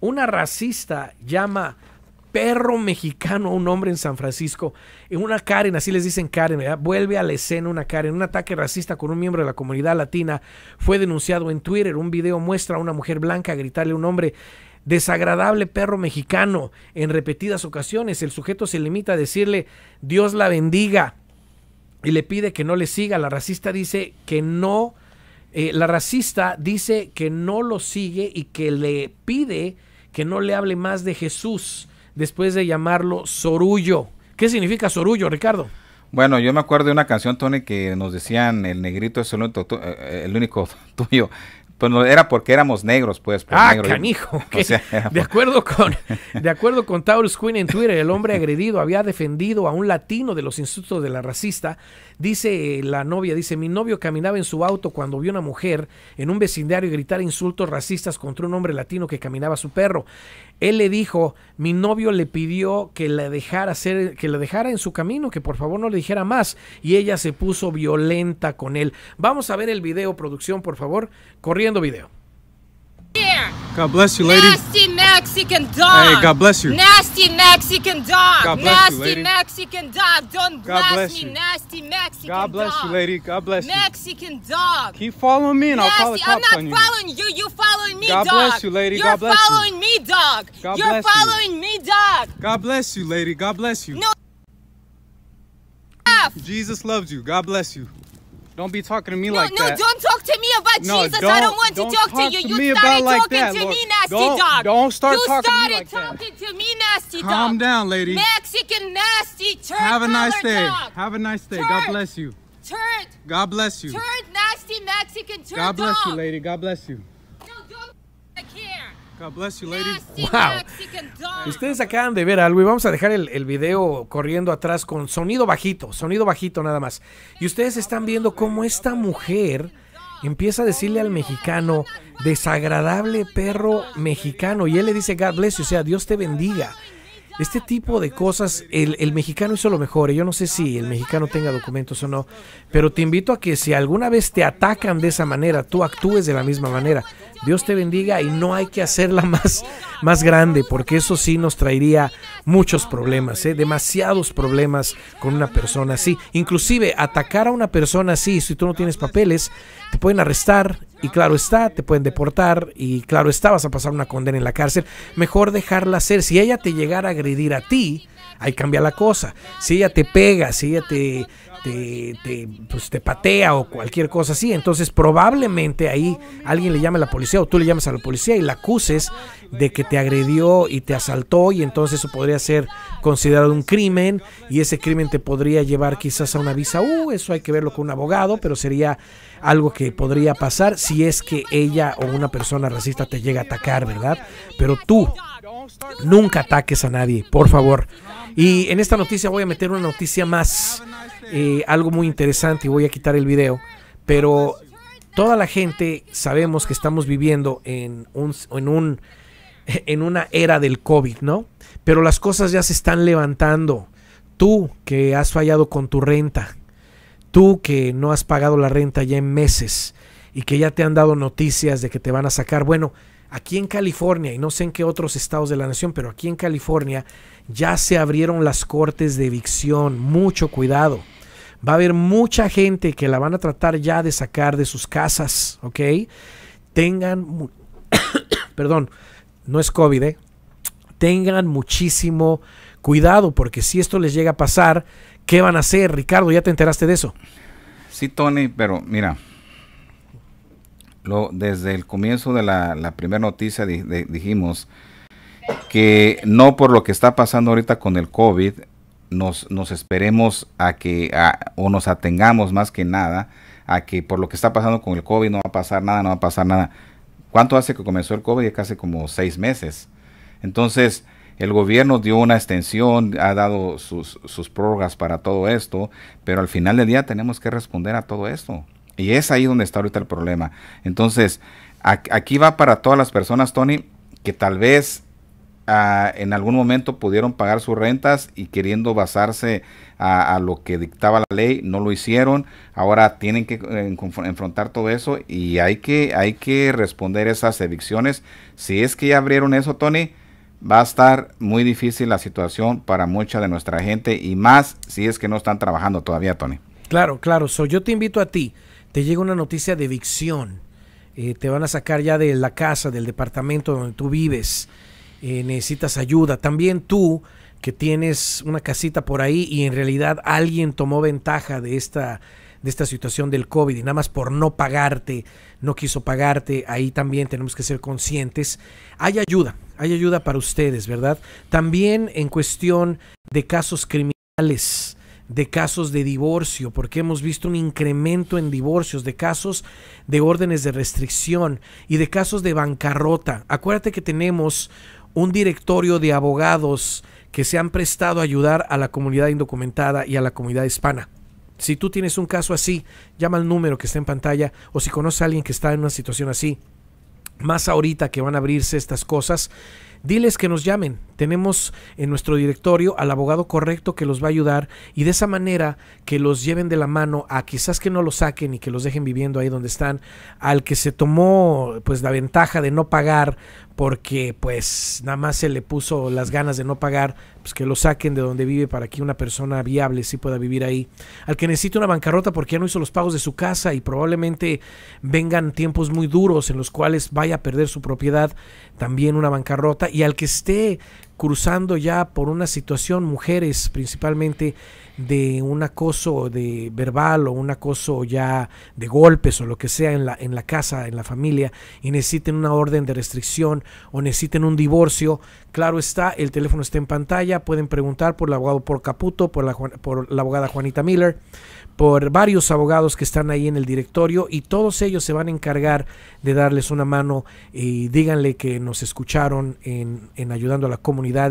Una racista llama perro mexicano a un hombre en San Francisco. En una Karen, así les dicen Karen, Vuelve a la escena una Karen. Un ataque racista con un miembro de la comunidad latina fue denunciado en Twitter. Un video muestra a una mujer blanca gritarle a un hombre desagradable perro mexicano. En repetidas ocasiones, el sujeto se limita a decirle Dios la bendiga y le pide que no le siga. La racista dice que no. Eh, la racista dice que no lo sigue y que le pide que no le hable más de Jesús después de llamarlo Sorullo. ¿Qué significa Sorullo, Ricardo? Bueno, yo me acuerdo de una canción, Tony, que nos decían, el negrito es el único, eh, eh, el único tuyo. Pues no, era porque éramos negros, pues. Por pues, ah, negro. canijo. de, acuerdo con, de acuerdo con Taurus Queen en Twitter, el hombre agredido había defendido a un latino de los insultos de la racista. Dice eh, la novia, dice, mi novio caminaba en su auto cuando vio una mujer en un vecindario gritar insultos racistas contra un hombre latino que caminaba su perro. Él le dijo, mi novio le pidió que la dejara hacer, que la dejara en su camino, que por favor no le dijera más. Y ella se puso violenta con él. Vamos a ver el video, producción, por favor. Corriendo viendo video. God bless you, lady. Nasty Mexican dog. Hey, God bless you. Nasty Mexican dog. God bless nasty you, lady. Mexican dog. Don't God bless, me, you. nasty Mexican dog. God bless dog. you, lady. God bless you. Mexican dog. Keep following me and nasty. I'll call the cops on you. I'm not following you. you. are following me, God dog. God bless you, lady. God bless you. You're following me, dog. God You're bless following you. me, dog. God bless you, lady. God bless you. No. Jesus loves you. God bless you. Don't be talking to me no, like no, that. No, don't no, Jesus. I don't want to talk, to you. you started talking to me, nasty don't, dog. Don't start talking to me nasty Calm dog. Calm down, lady. Mexican nasty turd Have a nice day. Have a nice day. God bless you. Turd. God bless you. Turd, nasty Mexican turd God bless you, lady. God bless you. God bless you, lady. Wow. Ustedes acaban de ver algo y vamos a dejar el, el, video corriendo atrás con sonido bajito, sonido bajito nada más. Y ustedes están viendo cómo esta mujer empieza a decirle al mexicano, desagradable perro mexicano. Y él le dice, God bless you, o sea, Dios te bendiga. Este tipo de cosas, el, el, mexicano hizo lo mejor. Yo no sé si el mexicano tenga documentos o no, pero te invito a que si alguna vez te atacan de esa manera, tú actúes de la misma manera. Dios te bendiga y no hay que hacerla más, más grande, porque eso sí nos traería muchos problemas, ¿eh? demasiados problemas con una persona así. Inclusive atacar a una persona así, si tú no tienes papeles, te pueden arrestar y claro está, te pueden deportar y claro está, vas a pasar una condena en la cárcel. Mejor dejarla ser. Si ella te llegara a agredir a ti, ahí cambia la cosa. Si ella te pega, si ella te, te, pues te patea o cualquier cosa así, entonces probablemente ahí alguien le llame a la policía o tú le llamas a la policía y la acuses de que te agredió y te asaltó y entonces eso podría ser considerado un crimen y ese crimen te podría llevar quizás a una visa U, uh, eso hay que verlo con un abogado, pero sería algo que podría pasar si es que ella o una persona racista te llega a atacar, ¿verdad? Pero tú Nunca ataques a nadie, por favor. Y en esta noticia voy a meter una noticia más, eh, algo muy interesante y voy a quitar el video. Pero toda la gente sabemos que estamos viviendo en un, en un en una era del COVID, ¿no? Pero las cosas ya se están levantando. Tú que has fallado con tu renta, tú que no has pagado la renta ya en meses y que ya te han dado noticias de que te van a sacar, bueno, Aquí en California, y no sé en qué otros estados de la nación, pero aquí en California ya se abrieron las cortes de evicción. Mucho cuidado. Va a haber mucha gente que la van a tratar ya de sacar de sus casas, ¿ok? Tengan, perdón, no es COVID, ¿eh? Tengan muchísimo cuidado, porque si esto les llega a pasar, ¿qué van a hacer? Ricardo, ¿ya te enteraste de eso? Sí, Tony, pero mira, desde el comienzo de la, primera noticia dijimos que no por lo que está pasando ahorita con el COVID, nos, nos esperemos a que, o nos atengamos más que nada, a que por lo que está pasando con el COVID no va a pasar nada, no va a pasar nada. ¿Cuánto hace que comenzó el COVID? Casi como seis meses. Entonces, el gobierno dio una extensión, ha dado sus prórrogas para todo esto, pero al final del día tenemos que responder a todo esto. Y es ahí donde está ahorita el problema. Entonces, aquí va para todas las personas, Tony, que tal vez ah, en algún momento pudieron pagar sus rentas y queriendo basarse a, lo que dictaba la ley, no lo hicieron. Ahora tienen que eh, enfrentar todo eso y hay que, hay que responder esas evicciones. Si es que ya abrieron eso, Tony, va a estar muy difícil la situación para mucha de nuestra gente y más si es que no están trabajando todavía, Tony. Claro, claro. So, yo te invito a ti te llega una noticia de evicción, eh, te van a sacar ya de la casa, del departamento donde tú vives, eh, necesitas ayuda. También tú que tienes una casita por ahí y en realidad alguien tomó ventaja de esta, de esta situación del COVID y nada más por no pagarte, no quiso pagarte, ahí también tenemos que ser conscientes. Hay ayuda, hay ayuda para ustedes, ¿verdad? También en cuestión de casos criminales, de casos de divorcio, porque hemos visto un incremento en divorcios, de casos de órdenes de restricción y de casos de bancarrota. Acuérdate que tenemos un directorio de abogados que se han prestado a ayudar a la comunidad indocumentada y a la comunidad hispana. Si tú tienes un caso así, llama al número que está en pantalla o si conoce a alguien que está en una situación así, más ahorita que van a abrirse estas cosas, diles que nos llamen. Tenemos en nuestro directorio al abogado correcto que los va a ayudar y de esa manera que los lleven de la mano a quizás que no los saquen y que los dejen viviendo ahí donde están, al que se tomó pues la ventaja de no pagar porque pues nada más se le puso las ganas de no pagar, pues, que lo saquen de donde vive para que una persona viable sí pueda vivir ahí. Al que necesite una bancarrota porque ya no hizo los pagos de su casa y probablemente vengan tiempos muy duros en los cuales vaya a perder su propiedad, también una bancarrota. Y al que esté cruzando ya por una situación, mujeres principalmente, de un acoso de verbal o un acoso ya de golpes o lo que sea en la, en la casa, en la familia, y necesiten una orden de restricción o necesiten un divorcio, claro está, el teléfono está en pantalla, pueden preguntar por el abogado por Caputo, por la, por la abogada Juanita Miller, por varios abogados que están ahí en el directorio y todos ellos se van a encargar de darles una mano y díganle que nos escucharon en, en ayudando a la comunidad Gracias.